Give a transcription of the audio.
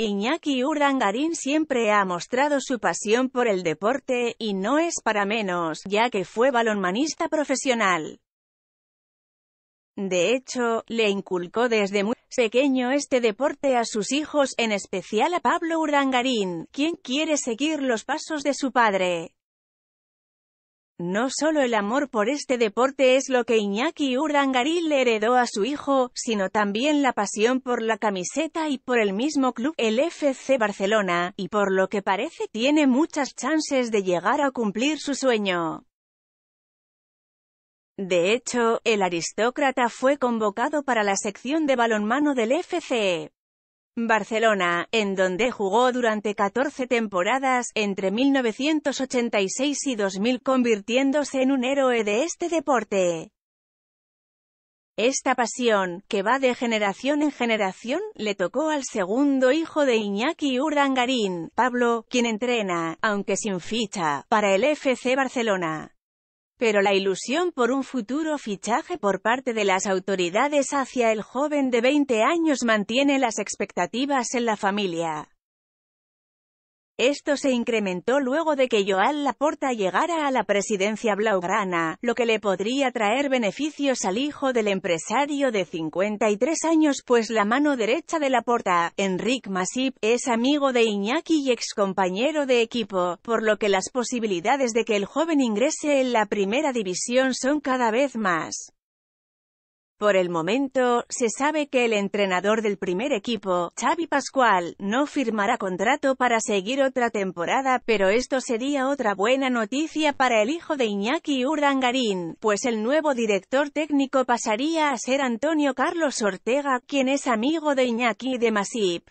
Iñaki Urdangarín siempre ha mostrado su pasión por el deporte, y no es para menos, ya que fue balonmanista profesional. De hecho, le inculcó desde muy pequeño este deporte a sus hijos, en especial a Pablo Urdangarín, quien quiere seguir los pasos de su padre. No solo el amor por este deporte es lo que Iñaki Urdangarín le heredó a su hijo, sino también la pasión por la camiseta y por el mismo club, el FC Barcelona, y por lo que parece tiene muchas chances de llegar a cumplir su sueño. De hecho, el aristócrata fue convocado para la sección de balonmano del FC e. Barcelona, en donde jugó durante 14 temporadas, entre 1986 y 2000 convirtiéndose en un héroe de este deporte. Esta pasión, que va de generación en generación, le tocó al segundo hijo de Iñaki Urdangarín, Pablo, quien entrena, aunque sin ficha, para el FC Barcelona. Pero la ilusión por un futuro fichaje por parte de las autoridades hacia el joven de 20 años mantiene las expectativas en la familia. Esto se incrementó luego de que Joan Laporta llegara a la presidencia blaugrana, lo que le podría traer beneficios al hijo del empresario de 53 años pues la mano derecha de Laporta, Enric Masip, es amigo de Iñaki y compañero de equipo, por lo que las posibilidades de que el joven ingrese en la primera división son cada vez más. Por el momento, se sabe que el entrenador del primer equipo, Xavi Pascual, no firmará contrato para seguir otra temporada, pero esto sería otra buena noticia para el hijo de Iñaki Urdangarín, pues el nuevo director técnico pasaría a ser Antonio Carlos Ortega, quien es amigo de Iñaki de Masip.